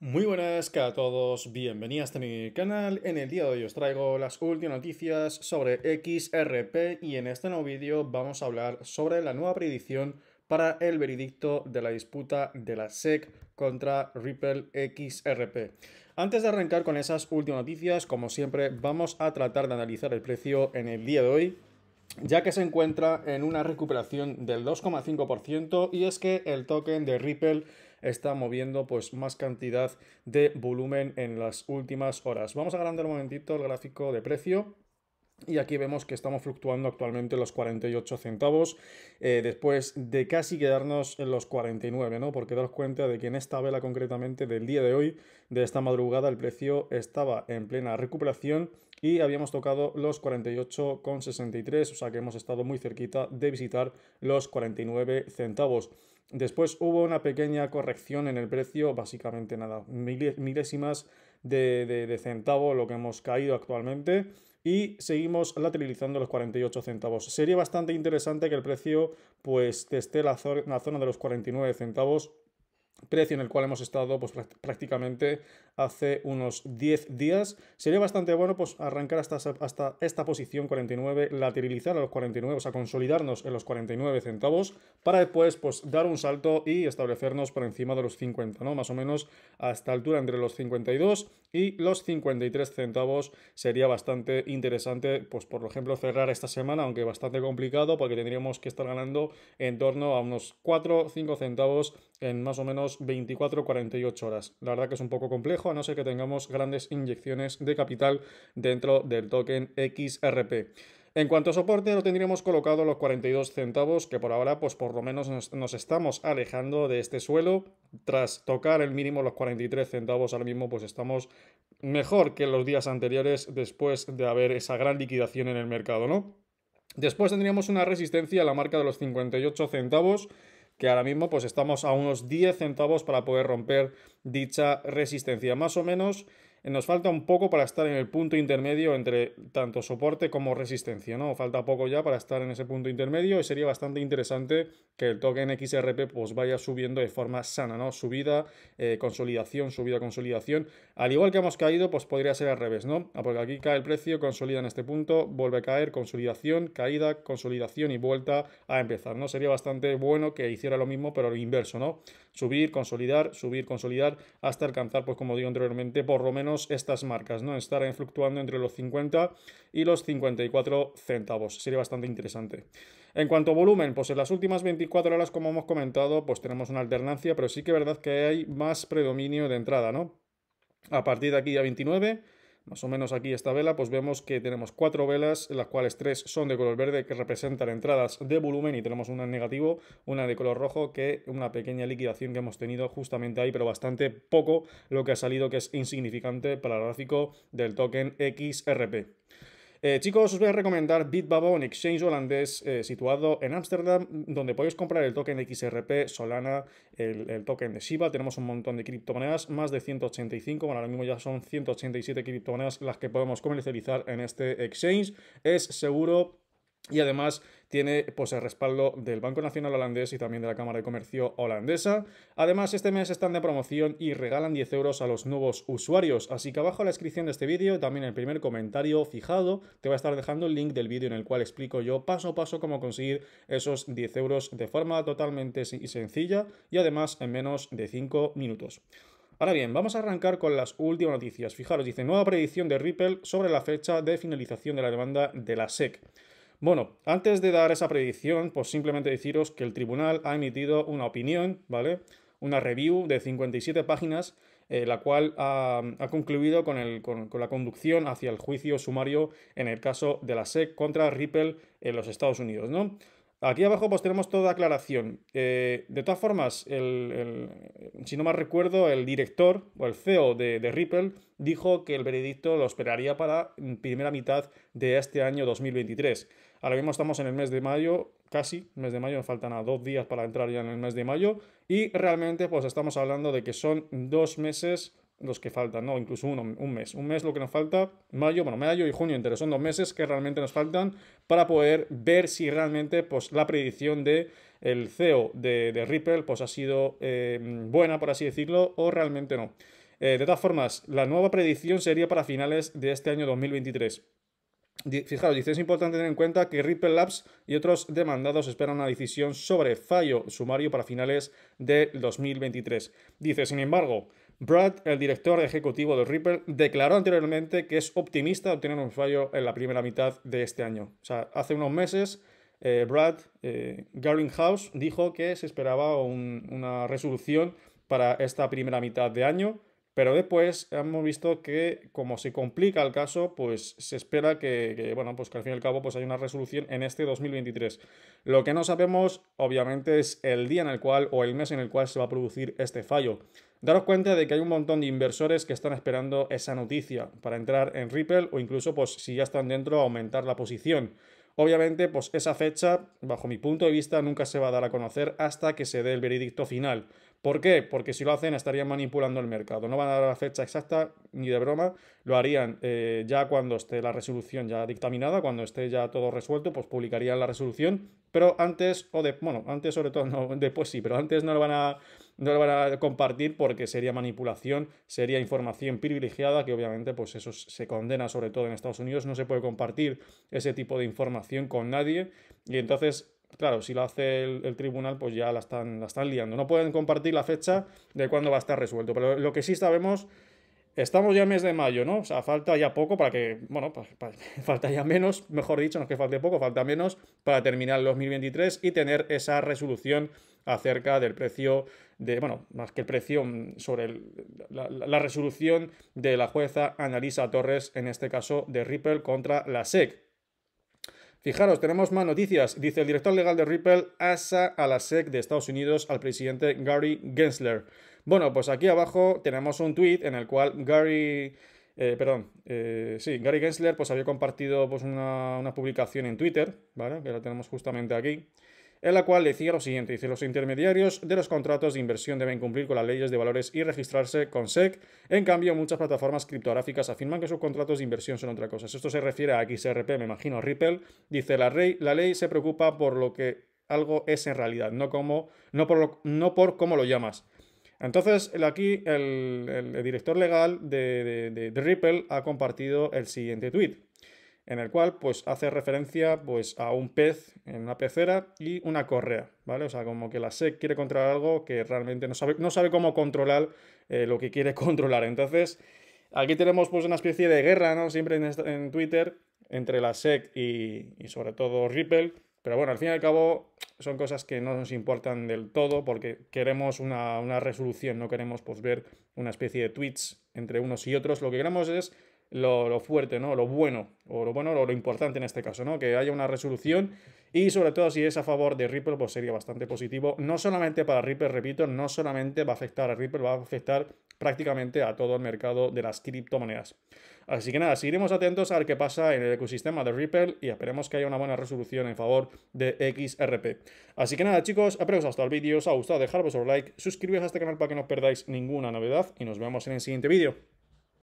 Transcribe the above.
Muy buenas a todos, bienvenidos a mi canal. En el día de hoy os traigo las últimas noticias sobre XRP y en este nuevo vídeo vamos a hablar sobre la nueva predicción para el veredicto de la disputa de la SEC contra Ripple XRP. Antes de arrancar con esas últimas noticias, como siempre, vamos a tratar de analizar el precio en el día de hoy ya que se encuentra en una recuperación del 2,5% y es que el token de Ripple está moviendo pues más cantidad de volumen en las últimas horas. Vamos a agrandar un momentito el gráfico de precio. Y aquí vemos que estamos fluctuando actualmente los 48 centavos, eh, después de casi quedarnos en los 49, ¿no? Porque daros cuenta de que en esta vela concretamente del día de hoy, de esta madrugada, el precio estaba en plena recuperación y habíamos tocado los 48,63, o sea que hemos estado muy cerquita de visitar los 49 centavos. Después hubo una pequeña corrección en el precio, básicamente nada, milésimas de, de, centavo lo que hemos caído actualmente y seguimos lateralizando los 48 centavos. Sería bastante interesante que el precio pues esté la, la zona de los 49 centavos precio en el cual hemos estado pues, prácticamente hace unos 10 días. Sería bastante bueno pues, arrancar hasta, hasta esta posición 49, lateralizar a los 49, o sea, consolidarnos en los 49 centavos para después pues, dar un salto y establecernos por encima de los 50, ¿no? Más o menos a esta altura entre los 52 y los 53 centavos sería bastante interesante, pues por ejemplo, cerrar esta semana, aunque bastante complicado porque tendríamos que estar ganando en torno a unos 4 5 centavos en más o menos 24-48 horas. La verdad que es un poco complejo, a no ser que tengamos grandes inyecciones de capital dentro del token XRP. En cuanto a soporte, lo tendríamos colocado los 42 centavos, que por ahora, pues por lo menos nos, estamos alejando de este suelo. Tras tocar el mínimo los 43 centavos, ahora mismo pues estamos mejor que los días anteriores después de haber esa gran liquidación en el mercado, ¿no? Después tendríamos una resistencia a la marca de los 58 centavos que ahora mismo pues estamos a unos 10 centavos para poder romper dicha resistencia. Más o menos eh, nos falta un poco para estar en el punto intermedio entre tanto soporte como resistencia, ¿no? Falta poco ya para estar en ese punto intermedio y sería bastante interesante que el token XRP pues vaya subiendo de forma sana, ¿no? Subida, eh, consolidación, subida, consolidación. Al igual que hemos caído, pues podría ser al revés, ¿no? Ah, porque aquí cae el precio, consolida en este punto, vuelve a caer, consolidación, caída, consolidación y vuelta a empezar, ¿no? Sería bastante bueno que hiciera lo mismo, pero lo inverso, ¿no? Subir, consolidar, subir, consolidar, hasta alcanzar, pues como digo anteriormente, por lo menos estas marcas, ¿no? Estarán fluctuando entre los 50 y los 54 centavos. Sería bastante interesante. En cuanto a volumen, pues en las últimas 24 horas, como hemos comentado, pues tenemos una alternancia, pero sí que es verdad que hay más predominio de entrada, ¿no? A partir de aquí a 29 más o menos aquí esta vela, pues vemos que tenemos cuatro velas, las cuales tres son de color verde que representan entradas de volumen y tenemos una en negativo, una de color rojo, que una pequeña liquidación que hemos tenido justamente ahí, pero bastante poco lo que ha salido que es insignificante para el gráfico del token XRP. Eh, chicos, os voy a recomendar un exchange holandés eh, situado en Ámsterdam, donde podéis comprar el token de XRP, Solana, el, el, token de Shiba. Tenemos un montón de criptomonedas, más de 185. Bueno, ahora mismo ya son 187 criptomonedas las que podemos comercializar en este exchange. Es seguro y además tiene pues, el respaldo del Banco Nacional Holandés y también de la Cámara de Comercio Holandesa. Además, este mes están de promoción y regalan 10 euros a los nuevos usuarios. Así que abajo en la descripción de este vídeo, también en el primer comentario fijado, te voy a estar dejando el link del vídeo en el cual explico yo paso a paso cómo conseguir esos 10 euros de forma totalmente sencilla y además en menos de 5 minutos. Ahora bien, vamos a arrancar con las últimas noticias. Fijaros, dice nueva predicción de Ripple sobre la fecha de finalización de la demanda de la SEC. Bueno, antes de dar esa predicción, pues simplemente deciros que el tribunal ha emitido una opinión, ¿vale? Una review de 57 páginas, eh, la cual ha, concluido con, con, la conducción hacia el juicio sumario en el caso de la SEC contra Ripple en los Estados Unidos, ¿no? Aquí abajo pues tenemos toda aclaración. Eh, de todas formas, el, si no mal recuerdo, el director o el CEO de, Ripple dijo que el veredicto lo esperaría para primera mitad de este año 2023. Ahora mismo estamos en el mes de mayo, casi, mes de mayo, nos faltan a dos días para entrar ya en el mes de mayo y realmente pues estamos hablando de que son dos meses los que faltan, ¿no? Incluso un mes. Un mes lo que nos falta, mayo, bueno, mayo y junio entero, son dos meses que realmente nos faltan para poder ver si realmente pues, la predicción de CEO de, de Ripple pues, ha sido eh, buena, por así decirlo, o realmente no. Eh, de todas formas, la nueva predicción sería para finales de este año 2023. Fijaros, dice, es importante tener en cuenta que Ripple Labs y otros demandados esperan una decisión sobre fallo sumario para finales de 2023. Dice, sin embargo, Brad, el director ejecutivo de Ripple, declaró anteriormente que es optimista de obtener un fallo en la primera mitad de este año. O sea, hace unos meses eh, Brad eh, dijo que se esperaba una resolución para esta primera mitad de año. Pero después hemos visto que como se complica el caso, pues se espera que, bueno, pues que al fin y al cabo pues hay una resolución en este 2023. Lo que no sabemos, obviamente, es el día en el cual o el mes en el cual se va a producir este fallo. Daros cuenta de que hay un montón de inversores que están esperando esa noticia para entrar en Ripple o incluso pues si ya están dentro aumentar la posición. Obviamente, pues esa fecha, bajo mi punto de vista, nunca se va a dar a conocer hasta que se dé el veredicto final. ¿Por qué? Porque si lo hacen estarían manipulando el mercado. No van a dar la fecha exacta ni de broma. Lo harían eh, ya cuando esté la resolución ya dictaminada, cuando esté ya todo resuelto, pues publicarían la resolución pero antes o de, bueno, antes sobre todo, no, después sí, pero antes no lo van a, compartir porque sería manipulación, sería información privilegiada que obviamente pues eso se condena sobre todo en Estados Unidos, no se puede compartir ese tipo de información con nadie y entonces... Claro, si lo hace el, tribunal, pues ya la están, la están liando. No pueden compartir la fecha de cuándo va a estar resuelto. Pero lo que sí sabemos Estamos ya en mes de mayo, ¿no? O sea, falta ya poco para que, bueno, falta ya menos, mejor dicho, no es que falte poco, falta menos para terminar el 2023 y tener esa resolución acerca del precio de, bueno, más que el precio, mm, sobre la, resolución de la jueza Analisa Torres, en este caso de Ripple contra la SEC. Fijaros, tenemos más noticias. Dice el director legal de Ripple, asa a la SEC de Estados Unidos al presidente Gary Gensler. Bueno, pues aquí abajo tenemos un tweet en el cual Gary... Eh, perdón, eh, sí, Gary Gensler pues había compartido pues, una, una publicación en Twitter, ¿vale? Que la tenemos justamente aquí en la cual decía lo siguiente, dice, los intermediarios de los contratos de inversión deben cumplir con las leyes de valores y registrarse con SEC, en cambio muchas plataformas criptográficas afirman que sus contratos de inversión son otra cosa. Esto se refiere a XRP, me imagino, Ripple, dice, la, ley se preocupa por lo que algo es en realidad, no, como, no, por, no por cómo lo llamas. Entonces, aquí el, director legal de, de Ripple ha compartido el siguiente tweet en el cual pues hace referencia pues a un pez en una pecera y una correa, ¿vale? O sea, como que la SEC quiere controlar algo que realmente no sabe, no sabe cómo controlar eh, lo que quiere controlar. Entonces, aquí tenemos pues una especie de guerra, ¿no? Siempre en, Twitter entre la SEC y, y, sobre todo Ripple, pero bueno, al fin y al cabo son cosas que no nos importan del todo porque queremos una, una resolución, no queremos pues ver una especie de tweets entre unos y otros, lo que queremos es lo, fuerte, ¿no? Lo bueno, o lo bueno, o lo, importante en este caso, ¿no? Que haya una resolución y sobre todo si es a favor de Ripple, pues sería bastante positivo. No solamente para Ripple, repito, no solamente va a afectar a Ripple, va a afectar prácticamente a todo el mercado de las criptomonedas. Así que nada, seguiremos atentos a lo qué pasa en el ecosistema de Ripple y esperemos que haya una buena resolución en favor de XRP. Así que nada chicos, espero que os el vídeo, os ha gustado, dejad un like, suscribiros a este canal para que no perdáis ninguna novedad y nos vemos en el siguiente vídeo.